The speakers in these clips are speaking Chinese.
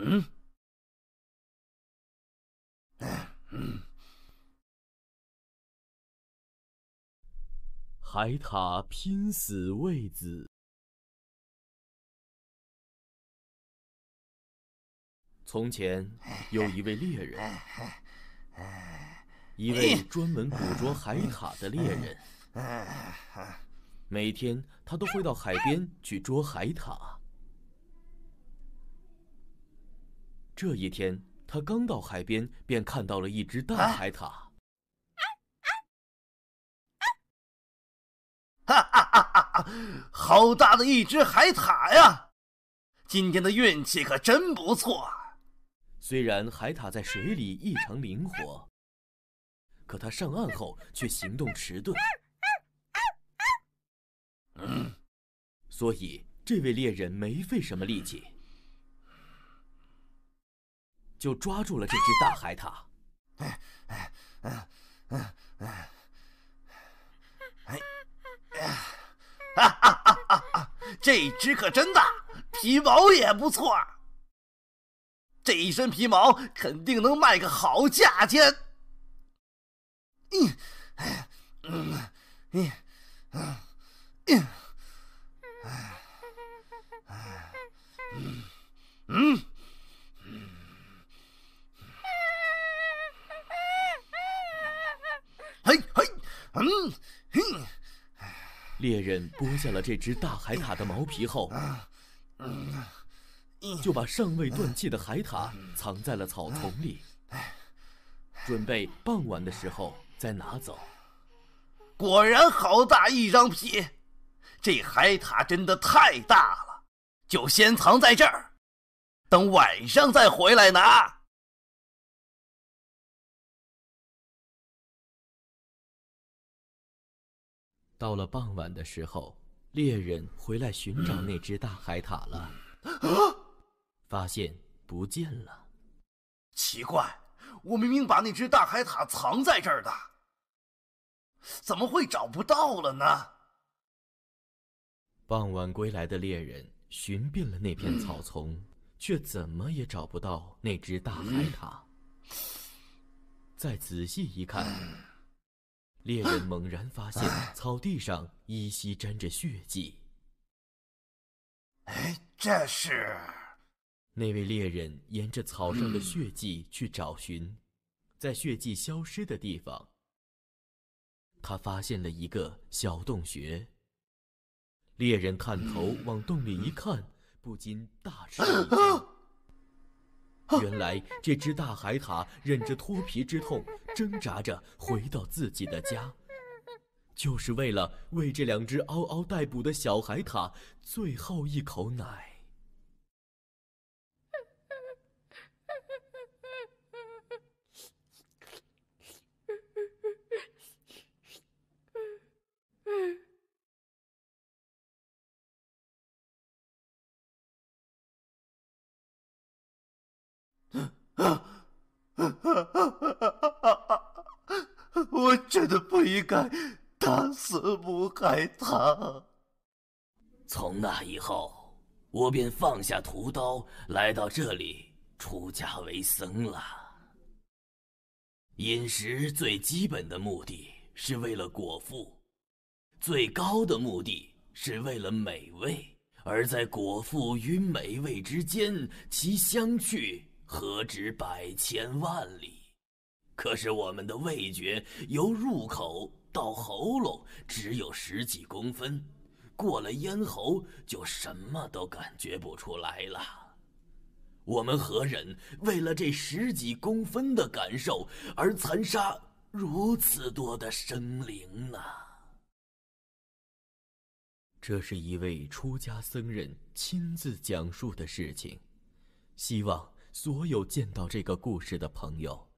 嗯，海獭拼死喂子。从前有一位猎人，一位专门捕捉海獭的猎人，每天他都会到海边去捉海獭。这一天，他刚到海边，便看到了一只大海獭。哈哈哈哈哈！好大的一只海獭呀！今天的运气可真不错。虽然海獭在水里异常灵活，可它上岸后却行动迟钝，所以这位猎人没费什么力气。就抓住了这只大海獭，哎哎哎哎哎！哈哈哈！这只可真大，皮毛也不错，这一身皮毛肯定能卖个好价钱。嗯，哎，嗯，嗯。猎人剥下了这只大海獭的毛皮后，就把尚未断气的海獭藏在了草丛里，准备傍晚的时候再拿走。果然，好大一张皮！这海獭真的太大了，就先藏在这儿，等晚上再回来拿。到了傍晚的时候，猎人回来寻找那只大海獭了，啊，发现不见了。奇怪，我明明把那只大海獭藏在这儿的，怎么会找不到了呢？傍晚归来的猎人寻遍了那片草丛，却怎么也找不到那只大海獭。再仔细一看。猎人猛然发现，草地上依稀沾着血迹。哎，这是……那位猎人沿着草上的血迹去找寻，在血迹消失的地方，他发现了一个小洞穴。猎人探头往洞里一看，不禁大吃一惊。原来这只大海獭忍着脱皮之痛，挣扎着回到自己的家，就是为了喂这两只嗷嗷待哺的小海獭最后一口奶。啊，我真的不应该打死不海棠。从那以后，我便放下屠刀，来到这里出家为僧了。饮食最基本的目的是为了果腹，最高的目的是为了美味，而在果腹与美味之间，其相去。何止百千万里？可是我们的味觉由入口到喉咙只有十几公分，过了咽喉就什么都感觉不出来了。我们何忍为了这十几公分的感受而残杀如此多的生灵呢？这是一位出家僧人亲自讲述的事情，希望。所有见到这个故事的朋友，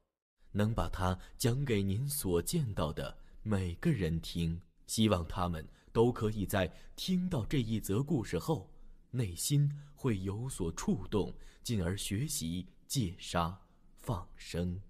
能把它讲给您所见到的每个人听。希望他们都可以在听到这一则故事后，内心会有所触动，进而学习戒杀放生。